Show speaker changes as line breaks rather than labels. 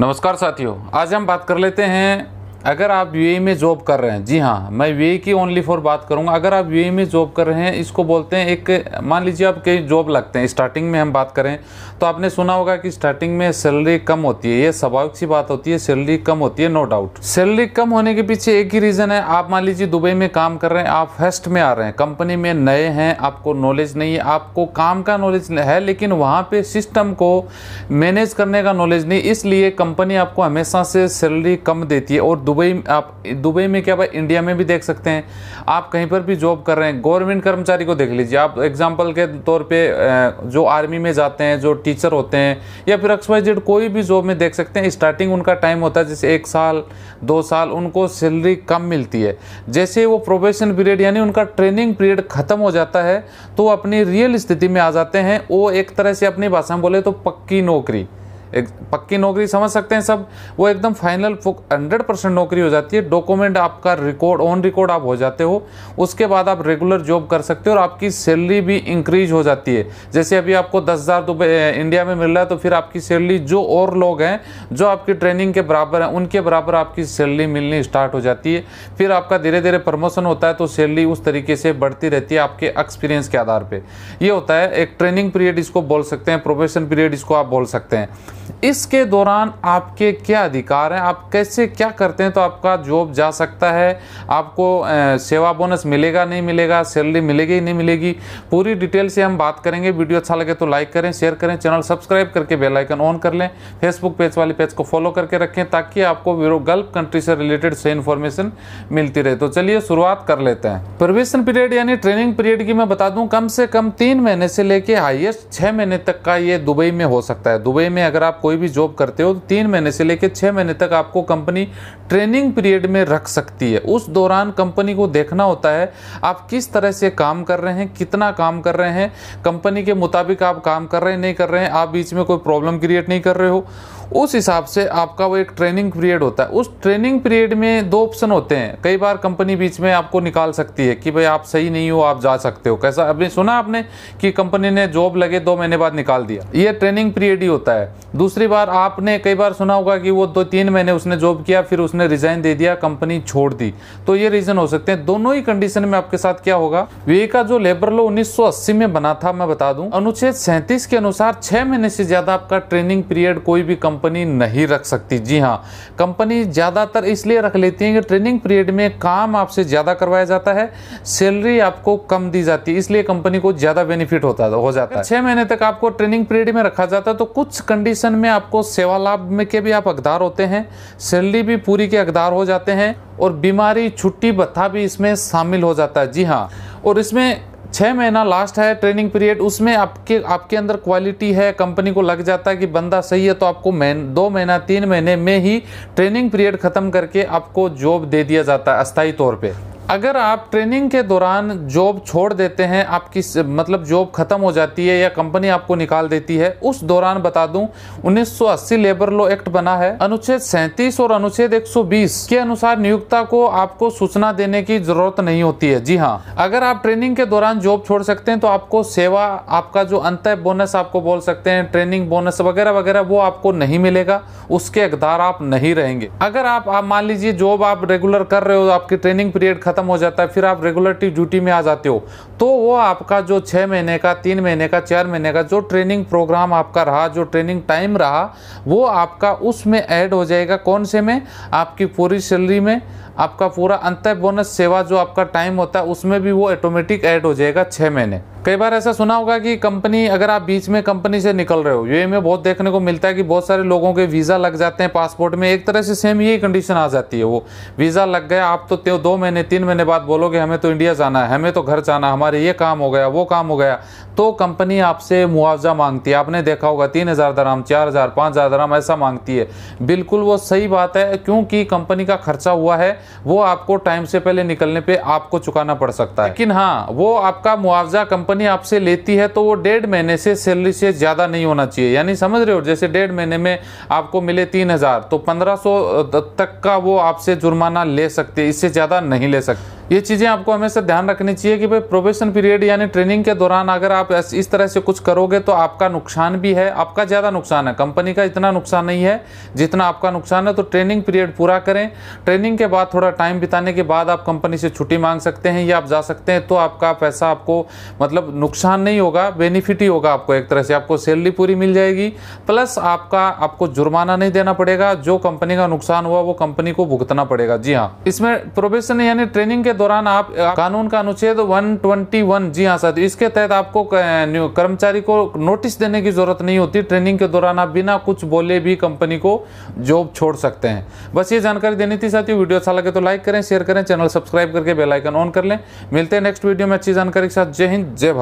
नमस्कार साथियों आज हम बात कर लेते हैं अगर आप यू e में जॉब कर रहे हैं जी हाँ मैं यू e की ओनली फॉर बात करूँगा अगर आप यू e में जॉब कर रहे हैं इसको बोलते हैं एक मान लीजिए आप कई जॉब लगते हैं स्टार्टिंग में हम बात करें तो आपने सुना होगा कि स्टार्टिंग में सैलरी कम होती है ये स्वाभाविक सी बात होती है सैलरी कम होती है नो डाउट सैलरी कम होने के पीछे एक ही रीज़न है आप मान लीजिए दुबई में काम कर रहे हैं आप फर्स्ट में आ रहे हैं कंपनी में नए हैं आपको नॉलेज नहीं है आपको काम का नॉलेज है लेकिन वहाँ पर सिस्टम को मैनेज करने का नॉलेज नहीं इसलिए कंपनी आपको हमेशा से सैलरी कम देती है और दुबई आप दुबई में क्या भाई इंडिया में भी देख सकते हैं आप कहीं पर भी जॉब कर रहे हैं गवर्नमेंट कर्मचारी को देख लीजिए आप एग्जाम्पल के तौर पर जो आर्मी में जाते हैं जो टीचर होते हैं या फिर एक्सवाई जेड कोई भी जॉब में देख सकते हैं स्टार्टिंग उनका टाइम होता है जैसे एक साल दो साल उनको सैलरी कम मिलती है जैसे वो प्रोबेशन पीरियड यानी उनका ट्रेनिंग पीरियड ख़त्म हो जाता है तो अपनी रियल स्थिति में आ जाते हैं वो एक तरह से अपनी भाषा में बोले तो पक्की नौकरी एक पक्की नौकरी समझ सकते हैं सब वो एकदम फाइनल हंड्रेड परसेंट नौकरी हो जाती है डॉक्यूमेंट आपका रिकॉर्ड ऑन रिकॉर्ड आप हो जाते हो उसके बाद आप रेगुलर जॉब कर सकते हो और आपकी सैलरी भी इंक्रीज हो जाती है जैसे अभी आपको दस हज़ार रुपये इंडिया में मिल रहा है तो फिर आपकी सैलरी जो और लोग हैं जो आपकी ट्रेनिंग के बराबर हैं उनके बराबर आपकी सैलरी मिलनी स्टार्ट हो जाती है फिर आपका धीरे धीरे प्रमोशन होता है तो सैलरी उस तरीके से बढ़ती रहती है आपके एक्सपीरियंस के आधार पर यह होता है एक ट्रेनिंग पीरियड इसको बोल सकते हैं प्रोफेशन पीरियड इसको आप बोल सकते हैं इसके दौरान आपके क्या अधिकार हैं आप कैसे क्या करते हैं तो आपका जॉब जा सकता है आपको सेवा बोनस मिलेगा नहीं मिलेगा सैलरी मिलेगी नहीं मिलेगी पूरी डिटेल से हम बात करेंगे वीडियो अच्छा लगे तो लाइक करें शेयर करें चैनल सब्सक्राइब करके बेल आइकन ऑन कर लें फेसबुक पेज वाली पेज को फॉलो करके रखें ताकि आपको गल्फ कंट्री से रिलेटेड सही इन्फॉर्मेशन मिलती रहे तो चलिए शुरुआत कर लेते हैं प्रवेशन पीरियड यानी ट्रेनिंग पीरियड की मैं बता दूं कम से कम तीन महीने से लेकर हाइएस्ट छः महीने तक का ये दुबई में हो सकता है दुबई में अगर आप कोई भी जॉब करते हो तो तीन महीने से लेकर छः महीने तक आपको कंपनी ट्रेनिंग पीरियड में रख सकती है उस दौरान कंपनी को देखना होता है आप किस तरह से काम कर रहे हैं कितना काम कर रहे हैं कंपनी के मुताबिक आप काम कर रहे हैं नहीं कर रहे हैं आप बीच में कोई प्रॉब्लम क्रिएट नहीं कर रहे हो उस हिसाब से आपका वो एक ट्रेनिंग पीरियड होता है उस ट्रेनिंग पीरियड में दो ऑप्शन होते हैं कई बार कंपनी बीच में आपको निकाल सकती है कि भाई आप सही नहीं हो आप जा सकते हो कैसा अभी सुना आपने कि कंपनी ने जॉब लगे दो महीने बाद निकाल दिया ये ट्रेनिंग पीरियड ही होता है दूसरी बार आपने कई बार सुना होगा कि वो दो तीन महीने उसने जॉब किया फिर उसने रिजाइन दे दिया कंपनी छोड़ दी तो ये रीज़न हो सकते हैं दोनों ही कंडीशन में आपके साथ क्या होगा वे का जो लेबर लो उन्नीस में बना था मैं बता दूं अनुच्छेद सैंतीस के अनुसार छह महीने से ज्यादा आपका ट्रेनिंग पीरियड कोई भी कंपनी कंपनी नहीं रख सकती जी हाँ कंपनी ज़्यादातर इसलिए रख लेती है कि ट्रेनिंग पीरियड में काम आपसे ज़्यादा करवाया जाता है सैलरी आपको कम दी जाती है इसलिए कंपनी को ज़्यादा बेनिफिट होता हो जाता है छः महीने तक आपको ट्रेनिंग पीरियड में रखा जाता है तो कुछ कंडीशन में आपको सेवा लाभ में के भी आप अकदार होते हैं सैलरी भी पूरी के अकदार हो जाते हैं और बीमारी छुट्टी भत्था भी इसमें शामिल हो जाता है जी हाँ और इसमें छः महीना लास्ट है ट्रेनिंग पीरियड उसमें आपके आपके अंदर क्वालिटी है कंपनी को लग जाता है कि बंदा सही है तो आपको मैं दो महीना तीन महीने में ही ट्रेनिंग पीरियड ख़त्म करके आपको जॉब दे दिया जाता है अस्थाई तौर पर अगर आप ट्रेनिंग के दौरान जॉब छोड़ देते हैं आपकी मतलब जॉब ख़त्म हो जाती है या कंपनी आपको निकाल देती है उस दौरान बता दूं 1980 लेबर लॉ एक्ट बना है अनुच्छेद 37 और अनुच्छेद 120 के अनुसार नियुक्ता को आपको सूचना देने की जरूरत नहीं होती है जी हाँ अगर आप ट्रेनिंग के दौरान जॉब छोड़ सकते हैं तो आपको सेवा आपका जो अंत बोनस आपको बोल सकते हैं ट्रेनिंग बोनस वगैरह वगैरह वो आपको नहीं मिलेगा उसके अकदार आप नहीं रहेंगे अगर आप, मान लीजिए जॉब आप रेगुलर कर रहे हो आपकी ट्रेनिंग पीरियड खत्म ख़त्म हो जाता है फिर आप रेगुलेटिव ड्यूटी में आ जाते हो तो वो आपका जो छः महीने का तीन महीने का चार महीने का जो ट्रेनिंग प्रोग्राम आपका रहा जो ट्रेनिंग टाइम रहा वो आपका उसमें ऐड हो जाएगा कौन से में आपकी पूरी सैलरी में आपका पूरा अंतर बोनस सेवा जो आपका टाइम होता है उसमें भी वो ऑटोमेटिक ऐड हो जाएगा छः महीने कई बार ऐसा सुना होगा कि कंपनी अगर आप बीच में कंपनी से निकल रहे हो ये में बहुत देखने को मिलता है कि बहुत सारे लोगों के वीज़ा लग जाते हैं पासपोर्ट में एक तरह से सेम यही कंडीशन आ जाती है वो वीज़ा लग गया आप तो त्यो दो महीने तीन महीने बाद बोलोगे हमें तो इंडिया जाना है हमें तो घर जाना हमारे ये काम हो गया वो काम हो गया तो कंपनी आपसे मुआवजा मांगती है आपने देखा होगा तीन हज़ार दराम चार हज़ार पाँच हज़ार दराम ऐसा मांगती है बिल्कुल वो सही बात है क्योंकि कंपनी का खर्चा हुआ है वो आपको टाइम से पहले निकलने पे आपको चुकाना पड़ सकता है लेकिन हाँ वो आपका मुआवजा कंपनी आपसे लेती है तो वो डेढ़ महीने से सैलरी से ज़्यादा नहीं होना चाहिए यानी समझ रहे हो जैसे डेढ़ महीने में आपको मिले तीन हज़ार तो पंद्रह तक का वो आपसे जुर्माना ले सकते इससे ज़्यादा नहीं ले सकते ये चीज़ें आपको हमेशा ध्यान रखनी चाहिए कि भाई प्रोबेशन पीरियड यानी ट्रेनिंग के दौरान अगर आप इस तरह से कुछ करोगे तो आपका नुकसान भी है आपका ज़्यादा नुकसान है कंपनी का इतना नुकसान नहीं है जितना आपका नुकसान है तो ट्रेनिंग पीरियड पूरा करें ट्रेनिंग के बाद थोड़ा टाइम बिताने के बाद आप कंपनी से छुट्टी मांग सकते हैं या आप जा सकते हैं तो आपका पैसा आपको मतलब नुकसान नहीं होगा बेनिफिट ही होगा आपको एक तरह से आपको सैलरी पूरी मिल जाएगी प्लस आपका आपको जुर्माना नहीं देना पड़ेगा जो कंपनी का नुकसान हुआ वो कंपनी को भुगतना पड़ेगा जी हाँ इसमें प्रोबेशन यानी ट्रेनिंग के दौरान आप कानून का अनुच्छेद 121 जी हाँ साथियों इसके तहत आपको कर्मचारी को नोटिस देने की जरूरत नहीं होती ट्रेनिंग के दौरान आप बिना कुछ बोले भी कंपनी को जॉब छोड़ सकते हैं बस ये जानकारी देनी थी साथियों वीडियो अच्छा लगे तो लाइक करें शेयर करें चैनल सब्सक्राइब करके बेलाइकन ऑन कर लें मिलते हैं नेक्स्ट वीडियो में अच्छी जानकारी के साथ जय हिंद जय भारत